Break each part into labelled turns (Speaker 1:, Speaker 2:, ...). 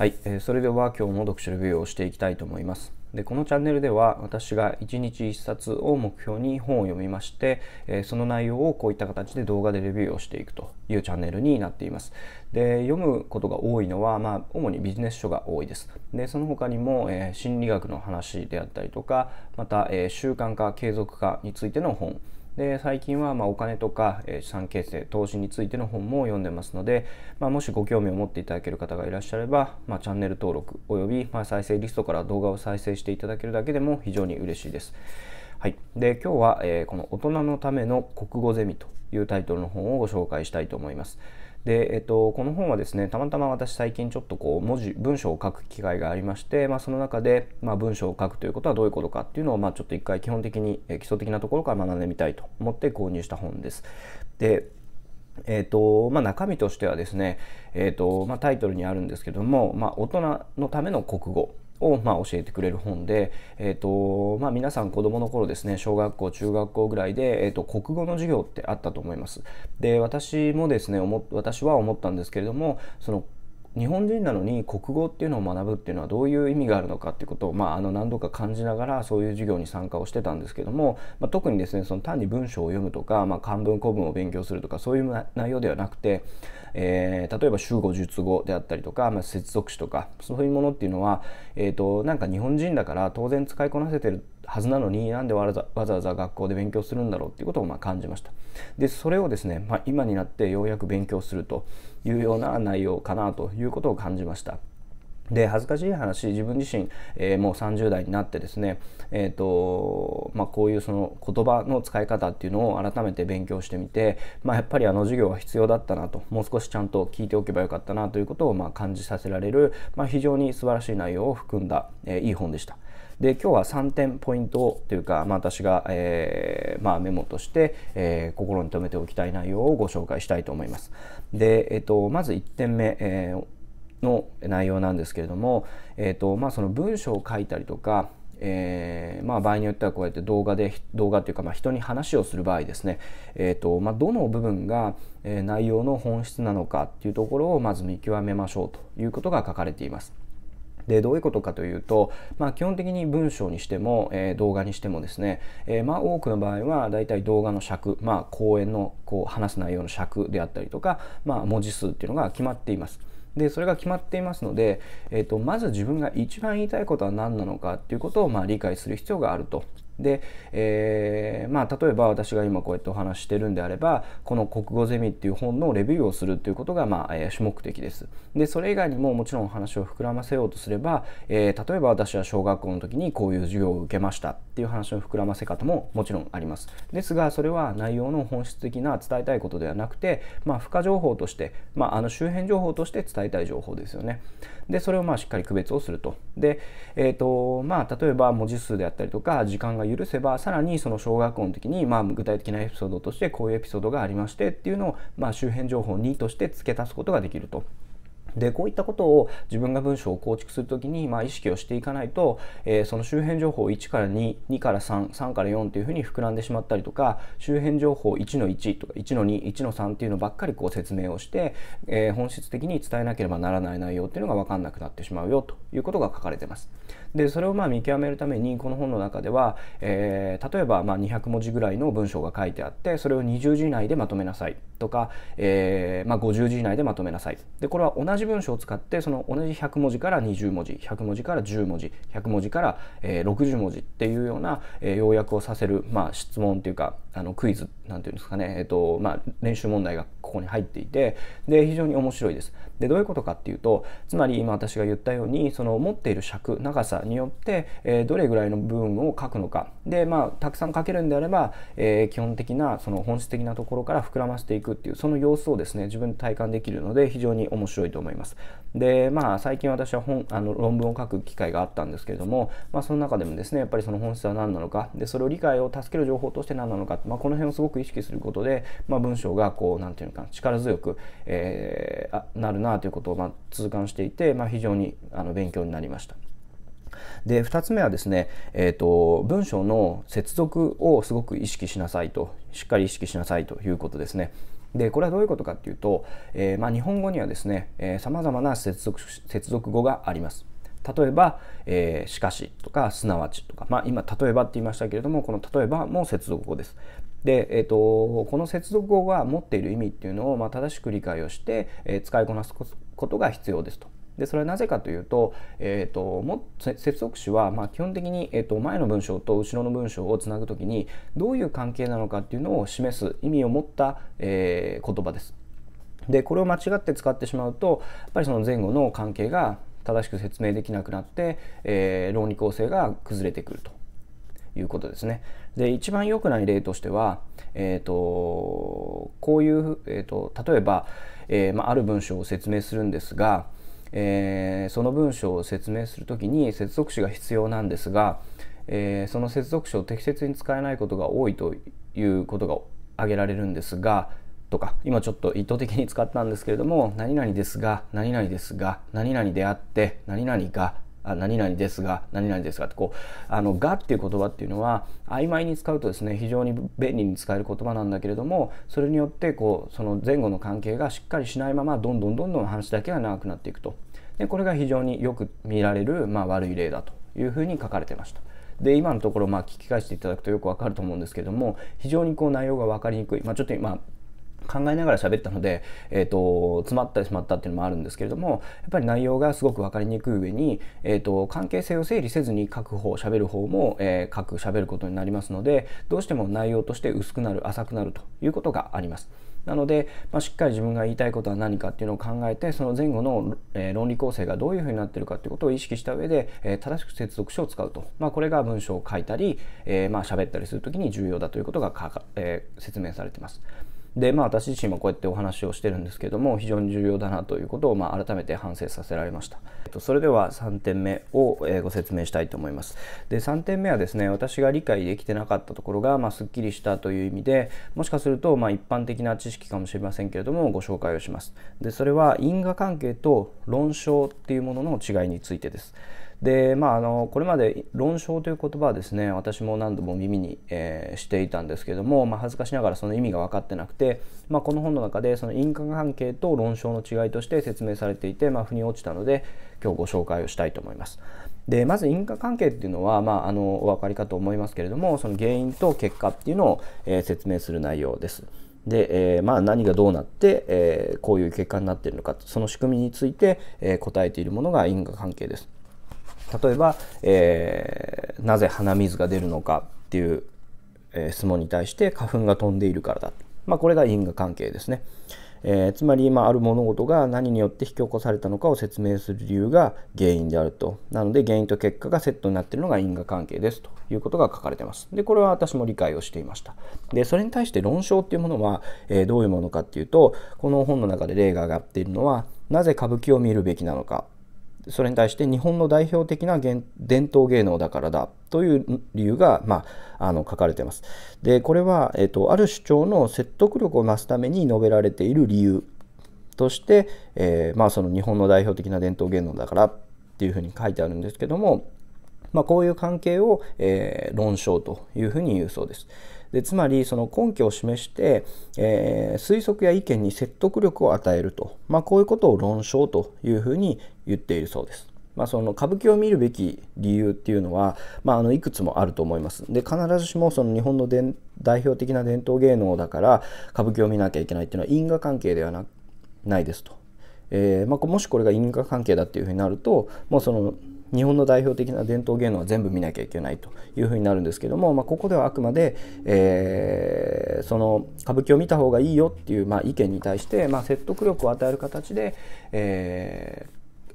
Speaker 1: はい、えー、それでは今日も読書レビューをしていきたいと思います。でこのチャンネルでは私が1日1冊を目標に本を読みまして、えー、その内容をこういった形で動画でレビューをしていくというチャンネルになっています。で読むことが多いのは、まあ、主にビジネス書が多いです。でその他にも、えー、心理学の話であったりとかまた、え習慣化継続化についての本で最近はまお金とか資産形成投資についての本も読んでますので、まあ、もしご興味を持っていただける方がいらっしゃれば、まあ、チャンネル登録およびま再生リストから動画を再生していただけるだけでも非常に嬉しいです。はい、で今日は、えー、この「大人のための国語ゼミ」というタイトルの本をご紹介したいと思います。で、えっと、この本はですねたまたま私最近ちょっとこう文字文章を書く機会がありまして、まあ、その中で、まあ、文章を書くということはどういうことかっていうのを、まあ、ちょっと一回基本的に基礎的なところから学んでみたいと思って購入した本です。でえーとまあ、中身としてはですね、えーとまあ、タイトルにあるんですけども、まあ、大人のための国語を、まあ、教えてくれる本で、えーとまあ、皆さん子供の頃ですね小学校中学校ぐらいで、えーと、と国語の授業ってあったと思います。で私もですね私は思ったんですけれどもその日本人なのに国語っていうのを学ぶっていうのはどういう意味があるのかっていうことを、まあ、あの何度か感じながらそういう授業に参加をしてたんですけども、まあ、特にですねその単に文章を読むとか、まあ、漢文古文を勉強するとかそういう内容ではなくて、えー、例えば集語述語であったりとか、まあ、接続詞とかそういうものっていうのは、えーと、となんか日本人だから当然使いこなせてるはずなのになんでわざわざ学校で勉強するんだろうっていうことをま感じましたでそれをですね、まあ、今になってようやく勉強するというような内容かなということを感じましたで恥ずかしい話自分自身、えー、もう30代になってですね、えーとまあ、こういうその言葉の使い方っていうのを改めて勉強してみて、まあ、やっぱりあの授業は必要だったなともう少しちゃんと聞いておけばよかったなということをまあ感じさせられる、まあ、非常に素晴らしい内容を含んだ、えー、いい本でした。で今日は3点ポイントというか、まあ、私が、えーまあ、メモとして、えー、心に留めておきたい内容をご紹介したいと思います。で、えーと、まず1点目、えーの内容なんですけれども、えーとまあ、その文章を書いたりとかえー、まあ、場合によってはこうやって動画で動画というかまあ人に話をする場合ですね、えーとまあ、どの部分が内容の本質なのかっていうところをまず見極めましょうということが書かれています。でどういうことかというと、まあ、基本的に文章にしても、えー、動画にしてもですね、えー、まあ、多くの場合はだいたい動画の尺、まあ、講演のこう話す内容の尺であったりとか、まあ、文字数っていうのが決まっています。でそれが決まっていますので、えーと、まず自分が一番言いたいことは何なのかっていうことを、まあ、理解する必要があるとで、えー、まあ、例えば私が今こうやってお話してるんであればこの「国語ゼミ」っていう本のレビューをするということが、まあえー、主目的です。でそれ以外にももちろん話を膨らませようとすれば、えー、例えば私は小学校の時にこういう授業を受けましたっていう話の膨らませ方ももちろんあります。ですがそれは内容の本質的な伝えたいことではなくて、まあ、付加情報として、まあ、あの周辺情報として伝えたい情報ですよね。でそれをまあしっかり区別をすると。で、えーとまあ、例えば文字数であったりとか時間が許せばさらにその小学校の時に、まあ、具体的なエピソードとしてこういうエピソードがありましてっていうのを、まあ、周辺情報2として付け足すことができると。でこういったことを自分が文章を構築する時に、まあ、意識をしていかないと、えー、その周辺情報1から22から33から4っていうふうに膨らんでしまったりとか周辺情報1の1とか1の21の3っていうのばっかりこう説明をして、えー、本質的に伝えなければならない内容っていうのが分かんなくなってしまうよということが書かれてます。でそれをまあ見極めるためにこの本の中では、えー、例えばま200文字ぐらいの文章が書いてあってそれを20字以内でまとめなさいとか、えー、ま50字以内でまとめなさいでこれは同じ文章を使ってその同じ100文字から20文字100文字から10文字100文字から、え60文字っていうような、え要約をさせる、まあ、質問っていうかあのクイズなんていうんですかね、えーとまあ、練習問題がここに入っていてで非常に面白いです。でどういうことかっていうとつまり今私が言ったようにその持っている尺長さによって、えどれぐらいの文を書くのかでまあたくさん書けるんであれば、え基本的なその本質的なところから膨らませていくっていうその様子をですね自分で体感できるので非常に面白いと思います。でまあ最近私は本あの論文を書く機会があったんですけれども、まあ、その中でもですねやっぱりその本質は何なのかでそれを理解を助ける情報として何なのか、まあ、この辺をすごく意識することで、まあ、文章がこう何て言うのかな力強く、えー、なるなということをま痛感していて、まあ、非常にあの勉強になりました。で2つ目はですね、えーと、文章の接続をすごく意識しなさいとしっかり意識しなさいということですね。でこれはどういうことかっていうと、えー、まあ、日本語にはですねさまざまな接続接続語があります。例えば、えー、しかしとかすなわちとか、まあ、今例えばって言いましたけれどもこの例えばも接続語です。で、えーと、とこの接続語が持っている意味っていうのを、まあ、正しく理解をして、えー、使いこなすことが必要ですと。でそれはなぜかというと,、えーと、も接続詞はま基本的に、えーと、前の文章と後ろの文章をつなぐ時にどういう関係なのかっていうのを示す意味を持った、えー、言葉です。でこれを間違って使ってしまうとやっぱりその前後の関係が正しく説明できなくなって、えー、論理構成が崩れてくるということですね。で一番良くない例としては、えーと、こういう、えーと、例えば、えー、まある文章を説明するんですが、えー、その文章を説明する時に接続詞が必要なんですが、えー、その接続詞を適切に使えないことが多いということが挙げられるんですがとか今ちょっと意図的に使ったんですけれども何々ですが何々ですが何々であって何々があ何々ですが何々ですがってこうあの「が」っていう言葉っていうのは曖昧に使うとですね非常に便利に使える言葉なんだけれどもそれによってこうその前後の関係がしっかりしないままどんどんどんどん話だけが長くなっていくとでこれが非常によく見られる、まあ、悪い例だというふうに書かれてました。で今のところまあ聞き返していただくとよくわかると思うんですけども非常にこう内容が分かりにくい、まあ、ちょっと今考えながら喋ったので、えーと、詰まってしまったっていうのもあるんですけれどもやっぱり内容がすごく分かりにくい上に、えーと、関係性を整理せずに書く方喋る方も、えー、書く喋ることになりますのでどうしても内容として薄くなる浅くなるということがあります。なので、まあ、しっかり自分が言いたいことは何かっていうのを考えてその前後の、えー、論理構成がどういうふうになってるかっていうことを意識した上で、えー、正しく接続詞を使うと、まあ、これが文章を書いたり、えー、まあ喋ったりするときに重要だということがえー、説明されてます。でまあ、私自身もこうやってお話をしてるんですけども非常に重要だなということを、まあ、改めて反省させられましたそれでは3点目をご説明したいと思いますで3点目はですね私が理解できてなかったところが、まあ、すっきりしたという意味でもしかすると、まあ、一般的な知識かもしれませんけれどもご紹介をしますでそれは因果関係と論証っていうものの違いについてですで、まあ、あのこれまで論証という言葉はですね私も何度も耳に、えー、していたんですけども、まあ、恥ずかしながらその意味が分かってなくて、まあ、この本の中でその因果関係と論証の違いとして説明されていて、まあ、腑に落ちたので今日ご紹介をしたいと思います。でまず因果関係っていうのは、まあ、あのお分かりかと思いますけれどもその原因と結果っていうのを、えー、説明する内容です。で、えー、まあ、何がどうなって、えー、こういう結果になっているのかその仕組みについて、え答えているものが因果関係です。例えば、えー、なぜ鼻水が出るのかっていう、え質問に対して花粉が飛んでいるからだ、まあ、これが因果関係ですね。えー、つまり今ある物事が何によって引き起こされたのかを説明する理由が原因であるとなので原因と結果がセットになっているのが因果関係ですということが書かれてますでこれは私も理解をしていましたでそれに対して論証っていうものは、えー、どういうものかっていうとこの本の中で例が挙がっているのはなぜ歌舞伎を見るべきなのかそれに対して日本の代表的な伝統芸能だからだという理由が、まあ、あの書かれています。でこれは、えっと、ある主張の説得力を増すために述べられている理由として、えー、まあ、その日本の代表的な伝統芸能だからっていうふうに書いてあるんですけどもまあ、こういう関係を、えー、論証というふうに言うそうです。でつまりその根拠を示して、えー、推測や意見に説得力を与えると、まあ、こういうことを論証というふうに言っているそうです。まあ、その歌舞伎を見るべき理由っていうのは、まあ、あのいくつもあると思います。で必ずしもその日本の代表的な伝統芸能だから歌舞伎を見なきゃいけないっていうのは因果関係ではなないですと。えーまあ、もしこれが因果関係だっていうふうになるともうその日本の代表的な伝統芸能は全部見なきゃいけないというふうになるんですけども、まあ、ここではあくまで、えー、その歌舞伎を見た方がいいよっていう、まあ、意見に対して、まあ、説得力を与える形で、え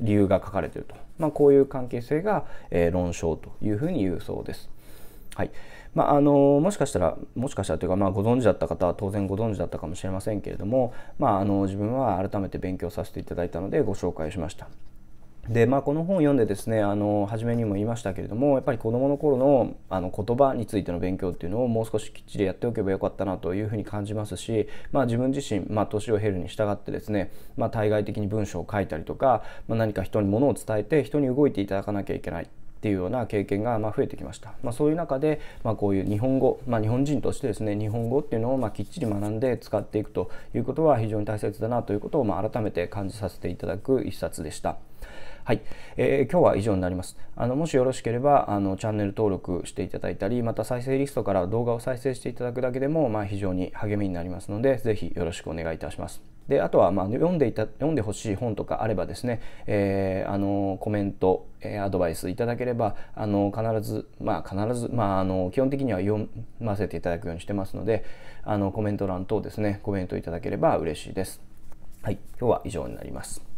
Speaker 1: ー、理由が書かれていると、まあ、こういう関係性が、えー、論証というふうに言うそうです。はいまあ、あのもしかしたらもしかしたらというか、まあ、ご存知だった方は当然ご存知だったかもしれませんけれども、まあ、あの自分は改めて勉強させていただいたのでご紹介しました。でまあ、この本を読んでですねあの初めにも言いましたけれどもやっぱり子どもの頃のあの言葉についての勉強っていうのをもう少しきっちりやっておけばよかったなというふうに感じますし、まあ、自分自身、まあ、年を経るに従ってですね、まあ、対外的に文章を書いたりとか、まあ、何か人にものを伝えて人に動いていただかなきゃいけない。っていうような経験がま増えてきました、まあ、そういう中で、まあ、こういう日本語、まあ、日本人としてですね日本語っていうのをまきっちり学んで使っていくということは非常に大切だなということをま改めて感じさせていただく一冊でした。はい、えー、今日は以上になります。あのもしよろしければあのチャンネル登録していただいたり、また再生リストから動画を再生していただくだけでも、まあ、非常に励みになりますので、ぜひよろしくお願いいたします。であとはまあ読んでいた読んでほしい本とかあればですね、えー、あのコメント、えー、アドバイスいただければあの必ずまあ必ずまああの基本的には読ませていただくようにしてますのであのコメント欄等ですねコメントいただければ嬉しいです。はい、今日は以上になります。